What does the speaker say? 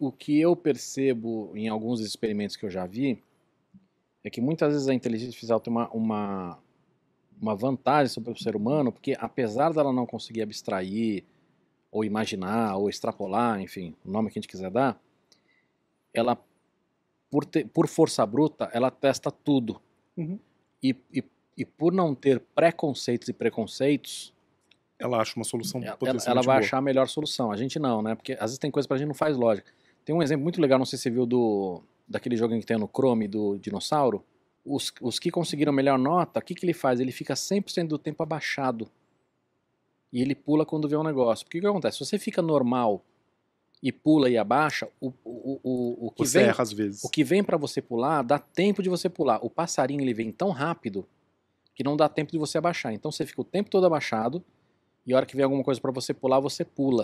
o que eu percebo em alguns experimentos que eu já vi é que muitas vezes a inteligência artificial tem uma, uma, uma, vantagem sobre o ser humano, porque apesar dela não conseguir abstrair, ou imaginar, ou extrapolar, enfim, o nome que a gente quiser dar, ela, por, ter, por força bruta, ela testa tudo. Uhum. E, e, e por não ter preconceitos e preconceitos, ela acha uma solução é, ela, potencialmente Ela vai boa. achar a melhor solução. A gente não, né? Porque às vezes tem coisa pra gente não faz lógica. Tem um exemplo muito legal, não sei se você viu, do, daquele jogo que tem no Chrome, do dinossauro. Os, os que conseguiram a melhor nota, o que, que ele faz? Ele fica 100% do tempo abaixado. E ele pula quando vê um negócio. Porque o que acontece? Se você fica normal e pula e abaixa, o, o, o, o que você vem, erra às vezes. O que vem para você pular, dá tempo de você pular. O passarinho ele vem tão rápido que não dá tempo de você abaixar. Então você fica o tempo todo abaixado e a hora que vem alguma coisa para você pular, você pula.